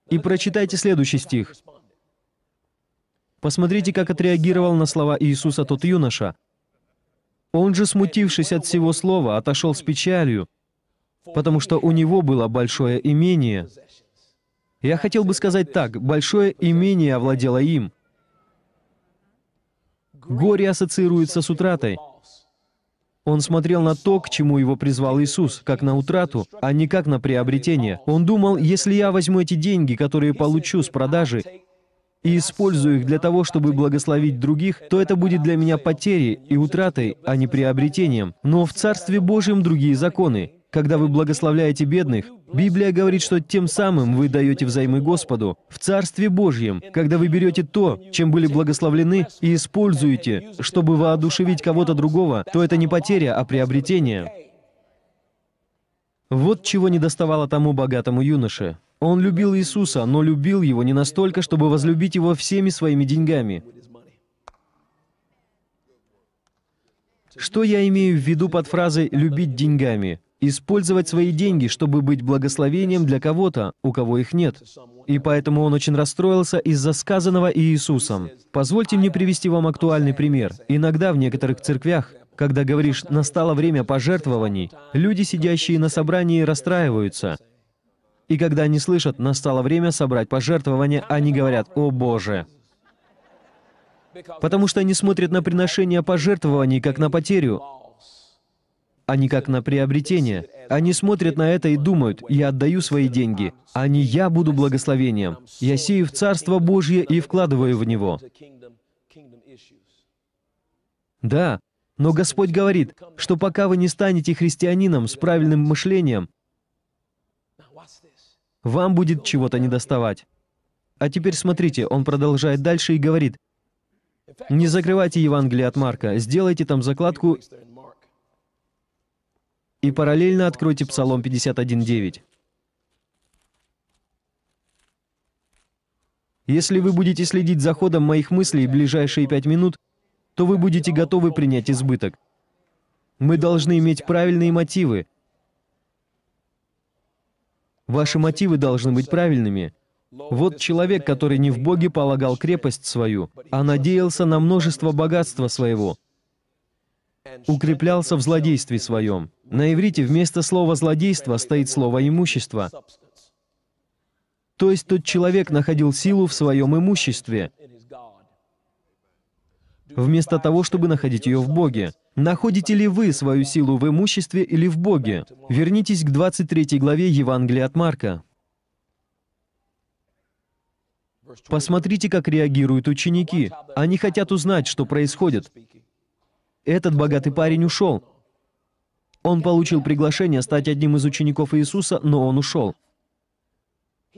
И прочитайте следующий стих. Посмотрите, как отреагировал на слова Иисуса тот юноша, он же, смутившись от всего слова, отошел с печалью, потому что у него было большое имение. Я хотел бы сказать так, большое имение овладело им. Горе ассоциируется с утратой. Он смотрел на то, к чему его призвал Иисус, как на утрату, а не как на приобретение. Он думал, если я возьму эти деньги, которые получу с продажи, и использую их для того, чтобы благословить других, то это будет для меня потерей и утратой, а не приобретением. Но в Царстве Божьем другие законы. Когда вы благословляете бедных, Библия говорит, что тем самым вы даете взаймы Господу в Царстве Божьем, когда вы берете то, чем были благословлены, и используете, чтобы воодушевить кого-то другого, то это не потеря, а приобретение. Вот чего не доставало тому богатому юноше. Он любил Иисуса, но любил его не настолько, чтобы возлюбить его всеми своими деньгами. Что я имею в виду под фразой «любить деньгами»? Использовать свои деньги, чтобы быть благословением для кого-то, у кого их нет. И поэтому он очень расстроился из-за сказанного Иисусом. Позвольте мне привести вам актуальный пример. Иногда в некоторых церквях когда говоришь «настало время пожертвований», люди, сидящие на собрании, расстраиваются. И когда они слышат, настало время собрать пожертвования, они говорят, «О Боже!» Потому что они смотрят на приношение пожертвований как на потерю, а не как на приобретение. Они смотрят на это и думают, «Я отдаю свои деньги, а не я буду благословением. Я сею в Царство Божье и вкладываю в него». Да, но Господь говорит, что пока вы не станете христианином с правильным мышлением, вам будет чего-то недоставать. А теперь смотрите, он продолжает дальше и говорит, «Не закрывайте Евангелие от Марка, сделайте там закладку и параллельно откройте Псалом 51.9». Если вы будете следить за ходом моих мыслей ближайшие пять минут, то вы будете готовы принять избыток. Мы должны иметь правильные мотивы, Ваши мотивы должны быть правильными. Вот человек, который не в Боге полагал крепость свою, а надеялся на множество богатства своего, укреплялся в злодействе своем. На иврите вместо слова «злодейство» стоит слово «имущество». То есть тот человек находил силу в своем имуществе, вместо того, чтобы находить ее в Боге. Находите ли вы свою силу в имуществе или в Боге? Вернитесь к 23 главе Евангелия от Марка. Посмотрите, как реагируют ученики. Они хотят узнать, что происходит. Этот богатый парень ушел. Он получил приглашение стать одним из учеников Иисуса, но он ушел.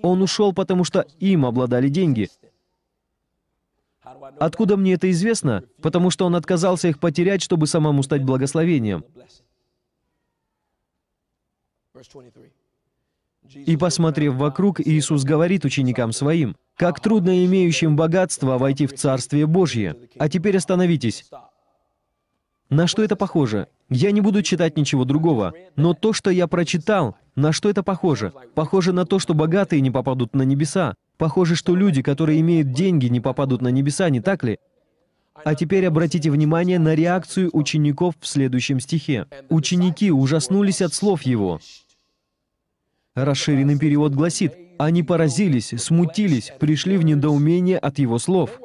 Он ушел, потому что им обладали деньги, Откуда мне это известно? Потому что он отказался их потерять, чтобы самому стать благословением. И посмотрев вокруг, Иисус говорит ученикам своим, «Как трудно имеющим богатство войти в Царствие Божье! А теперь остановитесь!» На что это похоже? Я не буду читать ничего другого, но то, что я прочитал, на что это похоже? Похоже на то, что богатые не попадут на небеса, Похоже, что люди, которые имеют деньги, не попадут на небеса, не так ли? А теперь обратите внимание на реакцию учеников в следующем стихе. Ученики ужаснулись от слов его. Расширенный перевод гласит, они поразились, смутились, пришли в недоумение от его слов.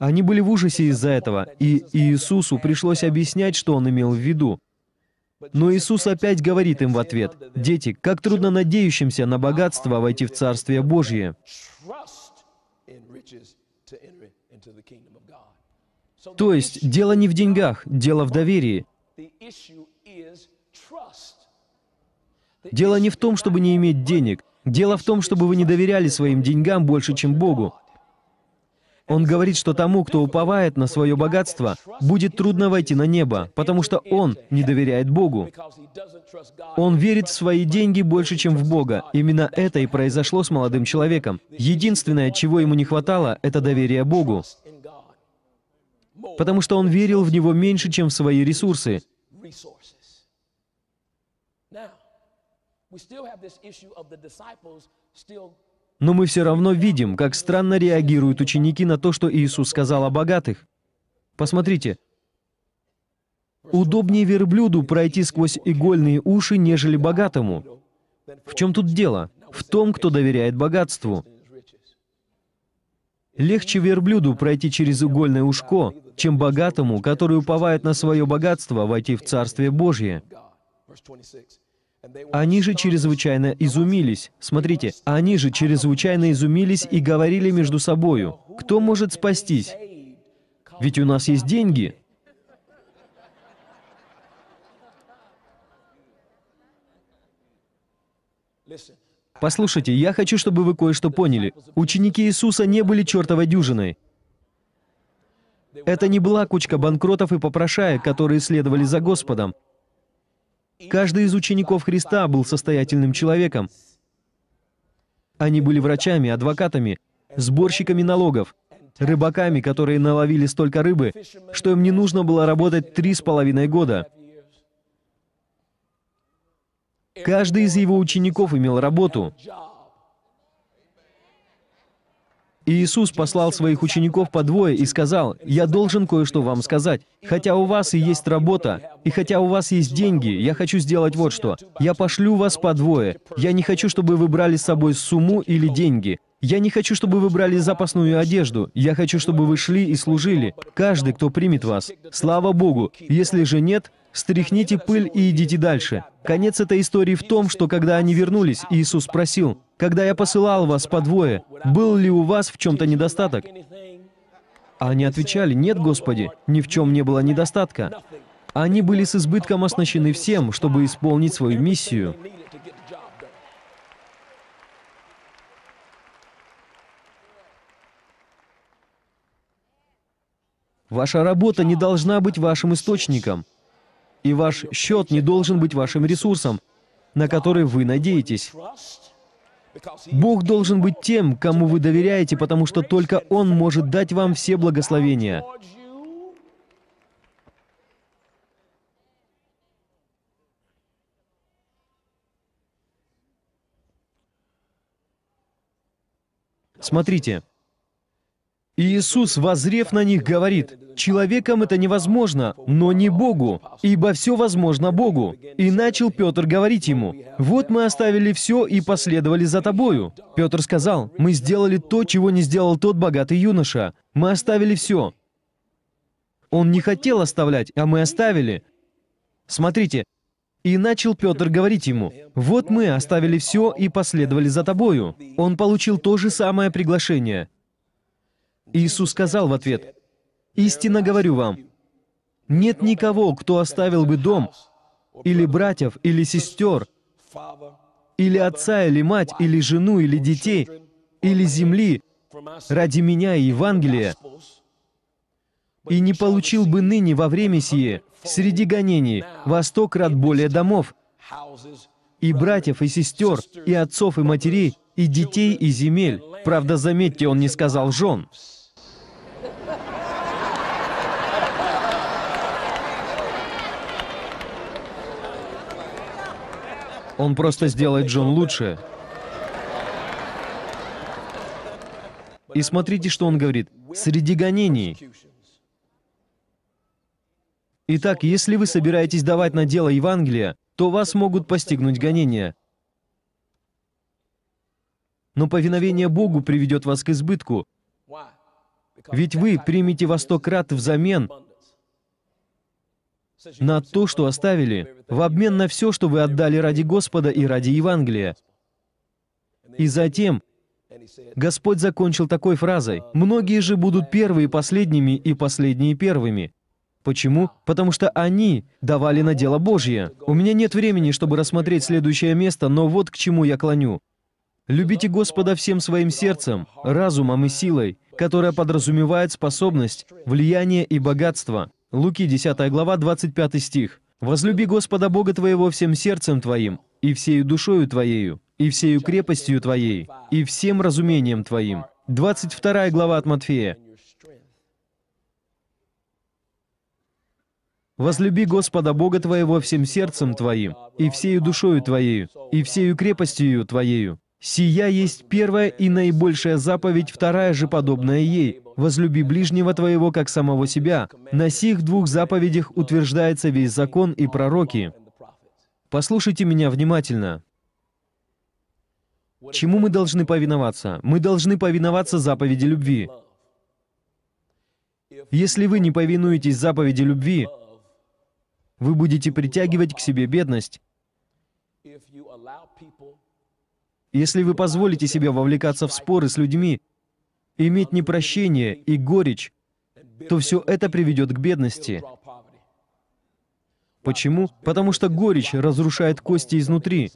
Они были в ужасе из-за этого, и Иисусу пришлось объяснять, что он имел в виду. Но Иисус опять говорит им в ответ, «Дети, как трудно надеющимся на богатство войти в Царствие Божье». То есть дело не в деньгах, дело в доверии. Дело не в том, чтобы не иметь денег. Дело в том, чтобы вы не доверяли своим деньгам больше, чем Богу. Он говорит, что тому, кто уповает на свое богатство, будет трудно войти на небо, потому что он не доверяет Богу. Он верит в свои деньги больше, чем в Бога. Именно это и произошло с молодым человеком. Единственное, чего ему не хватало, это доверие Богу. Потому что он верил в него меньше, чем в свои ресурсы. Now, но мы все равно видим, как странно реагируют ученики на то, что Иисус сказал о богатых. Посмотрите, удобнее верблюду пройти сквозь игольные уши, нежели богатому. В чем тут дело? В том, кто доверяет богатству. Легче верблюду пройти через угольное ушко, чем богатому, который уповает на свое богатство, войти в Царствие Божье. Они же чрезвычайно изумились. Смотрите, они же чрезвычайно изумились и говорили между собою, кто может спастись? Ведь у нас есть деньги. Послушайте, я хочу, чтобы вы кое-что поняли. Ученики Иисуса не были чертовой дюжиной. Это не была кучка банкротов и попрошаек, которые следовали за Господом. Каждый из учеников Христа был состоятельным человеком. Они были врачами, адвокатами, сборщиками налогов, рыбаками, которые наловили столько рыбы, что им не нужно было работать три с половиной года. Каждый из его учеников имел работу, и Иисус послал своих учеников по двое и сказал, «Я должен кое-что вам сказать. Хотя у вас и есть работа, и хотя у вас есть деньги, я хочу сделать вот что. Я пошлю вас по двое. Я не хочу, чтобы вы брали с собой сумму или деньги. Я не хочу, чтобы вы брали запасную одежду. Я хочу, чтобы вы шли и служили. Каждый, кто примет вас. Слава Богу. Если же нет, стряхните пыль и идите дальше. Конец этой истории в том, что когда они вернулись, Иисус спросил, когда я посылал вас по двое, был ли у вас в чем-то недостаток? А они отвечали, нет, Господи, ни в чем не было недостатка. Они были с избытком оснащены всем, чтобы исполнить свою миссию. Ваша работа не должна быть вашим источником, и ваш счет не должен быть вашим ресурсом, на который вы надеетесь. Бог должен быть тем, кому вы доверяете, потому что только Он может дать вам все благословения. Смотрите, и Иисус, возрев на них, говорит, «Человекам это невозможно, но не Богу, ибо все возможно Богу». И начал Петр говорить ему, «Вот мы оставили все и последовали за тобою». Петр сказал, «Мы сделали то, чего не сделал тот богатый юноша. Мы оставили все». Он не хотел оставлять, а мы оставили. Смотрите, и начал Петр говорить ему, «Вот мы оставили все и последовали за тобою». Он получил то же самое приглашение. Иисус сказал в ответ, «Истинно говорю вам, нет никого, кто оставил бы дом, или братьев, или сестер, или отца, или мать, или жену, или детей, или земли, ради меня и Евангелия, и не получил бы ныне во время сие, среди гонений, во сто крат более домов, и братьев, и сестер, и отцов, и матерей, и детей, и земель. Правда, заметьте, он не сказал «жен». Он просто сделает Джон лучше. И смотрите, что он говорит. Среди гонений. Итак, если вы собираетесь давать на дело Евангелия, то вас могут постигнуть гонения. Но повиновение Богу приведет вас к избытку. Ведь вы примете во сто крат взамен на то, что оставили в обмен на все, что вы отдали ради Господа и ради Евангелия. И затем Господь закончил такой фразой, «Многие же будут первые последними и последние первыми». Почему? Потому что они давали на дело Божье. У меня нет времени, чтобы рассмотреть следующее место, но вот к чему я клоню. Любите Господа всем своим сердцем, разумом и силой, которая подразумевает способность, влияние и богатство. Луки 10 глава 25 стих. Возлюби Господа Бога твоего всем сердцем твоим, и всею душою твоею, и всею крепостью твоей, и всем разумением твоим». 22 глава от Матфея. «Возлюби Господа Бога твоего всем сердцем твоим, и всею душою твоею, и всею крепостью твоею». Сия есть первая и наибольшая заповедь, вторая же подобная ей возлюби ближнего твоего, как самого себя. На сих двух заповедях утверждается весь закон и пророки. Послушайте меня внимательно. Чему мы должны повиноваться? Мы должны повиноваться заповеди любви. Если вы не повинуетесь заповеди любви, вы будете притягивать к себе бедность. Если вы позволите себе вовлекаться в споры с людьми, иметь непрощение и горечь, то все это приведет к бедности. Почему? Потому что горечь разрушает кости изнутри.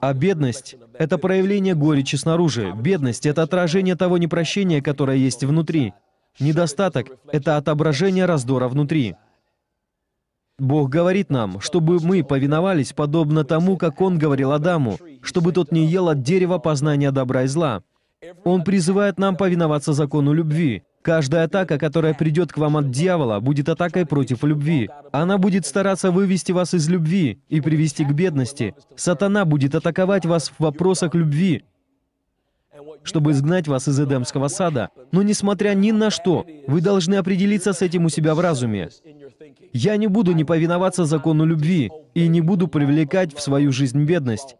А бедность — это проявление горечи снаружи. Бедность — это отражение того непрощения, которое есть внутри. Недостаток — это отображение раздора внутри. Бог говорит нам, чтобы мы повиновались подобно тому, как Он говорил Адаму, чтобы тот не ел от дерева познания добра и зла. Он призывает нам повиноваться закону любви. Каждая атака, которая придет к вам от дьявола, будет атакой против любви. Она будет стараться вывести вас из любви и привести к бедности. Сатана будет атаковать вас в вопросах любви, чтобы изгнать вас из Эдемского сада. Но несмотря ни на что, вы должны определиться с этим у себя в разуме. Я не буду не повиноваться закону любви и не буду привлекать в свою жизнь бедность.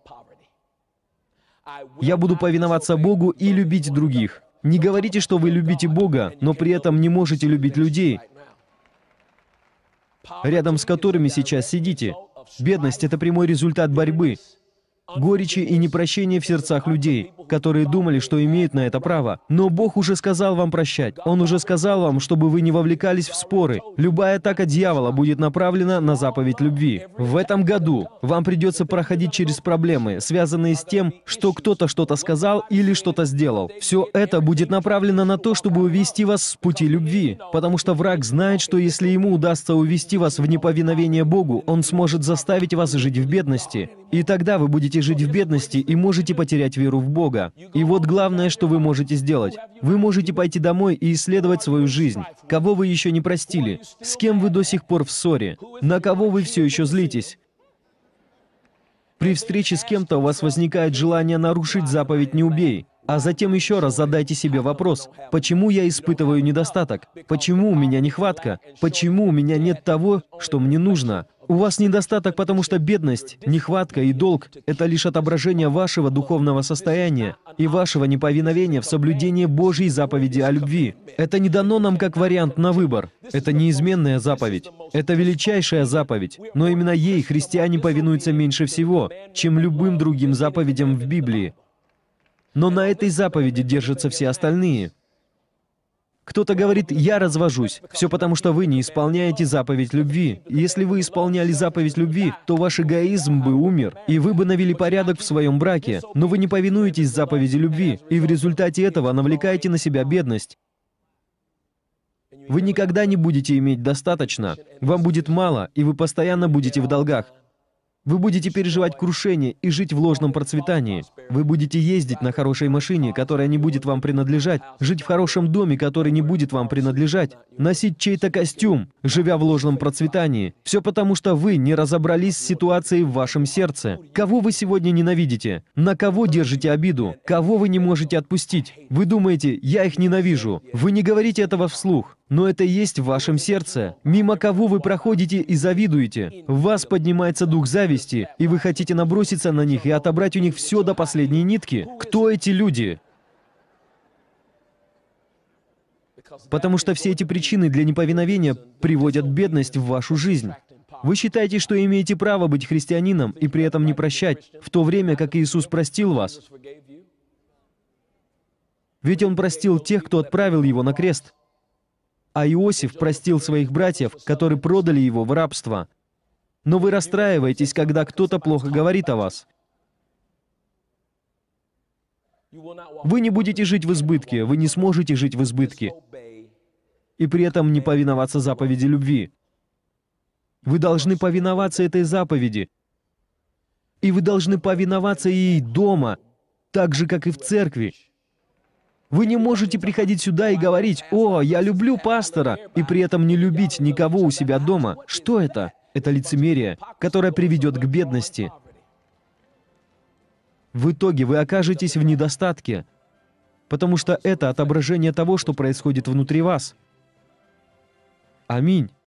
Я буду повиноваться Богу и любить других. Не говорите, что вы любите Бога, но при этом не можете любить людей, рядом с которыми сейчас сидите. Бедность — это прямой результат борьбы горечи и непрощения в сердцах людей, которые думали, что имеют на это право. Но Бог уже сказал вам прощать. Он уже сказал вам, чтобы вы не вовлекались в споры. Любая атака дьявола будет направлена на заповедь любви. В этом году вам придется проходить через проблемы, связанные с тем, что кто-то что-то сказал или что-то сделал. Все это будет направлено на то, чтобы увести вас с пути любви, потому что враг знает, что если ему удастся увести вас в неповиновение Богу, он сможет заставить вас жить в бедности. И тогда вы будете будете жить в бедности и можете потерять веру в Бога. И вот главное, что вы можете сделать. Вы можете пойти домой и исследовать свою жизнь. Кого вы еще не простили? С кем вы до сих пор в ссоре? На кого вы все еще злитесь? При встрече с кем-то у вас возникает желание нарушить заповедь «не убей», а затем еще раз задайте себе вопрос, почему я испытываю недостаток, почему у меня нехватка, почему у меня нет того, что мне нужно, у вас недостаток, потому что бедность, нехватка и долг — это лишь отображение вашего духовного состояния и вашего неповиновения в соблюдении Божьей заповеди о любви. Это не дано нам как вариант на выбор. Это неизменная заповедь. Это величайшая заповедь. Но именно ей христиане повинуются меньше всего, чем любым другим заповедям в Библии. Но на этой заповеди держатся все остальные — кто-то говорит, я развожусь. Все потому, что вы не исполняете заповедь любви. Если вы исполняли заповедь любви, то ваш эгоизм бы умер, и вы бы навели порядок в своем браке. Но вы не повинуетесь заповеди любви, и в результате этого навлекаете на себя бедность. Вы никогда не будете иметь достаточно, вам будет мало, и вы постоянно будете в долгах. Вы будете переживать крушение и жить в ложном процветании. Вы будете ездить на хорошей машине, которая не будет вам принадлежать, жить в хорошем доме, который не будет вам принадлежать, носить чей-то костюм, живя в ложном процветании. Все потому, что вы не разобрались с ситуацией в вашем сердце. Кого вы сегодня ненавидите? На кого держите обиду? Кого вы не можете отпустить? Вы думаете, я их ненавижу. Вы не говорите этого вслух но это есть в вашем сердце. Мимо кого вы проходите и завидуете. В вас поднимается дух зависти, совести, и вы хотите наброситься на них и отобрать у них все до последней нитки. Кто эти люди? Потому что все эти причины для неповиновения приводят бедность в вашу жизнь. Вы считаете, что имеете право быть христианином и при этом не прощать, в то время как Иисус простил вас. Ведь Он простил тех, кто отправил Его на крест. А Иосиф простил своих братьев, которые продали его в рабство. Но вы расстраиваетесь, когда кто-то плохо говорит о вас. Вы не будете жить в избытке, вы не сможете жить в избытке. И при этом не повиноваться заповеди любви. Вы должны повиноваться этой заповеди. И вы должны повиноваться ей дома, так же, как и в церкви. Вы не можете приходить сюда и говорить, «О, я люблю пастора», и при этом не любить никого у себя дома. Что это? Это лицемерие, которое приведет к бедности. В итоге вы окажетесь в недостатке, потому что это отображение того, что происходит внутри вас. Аминь.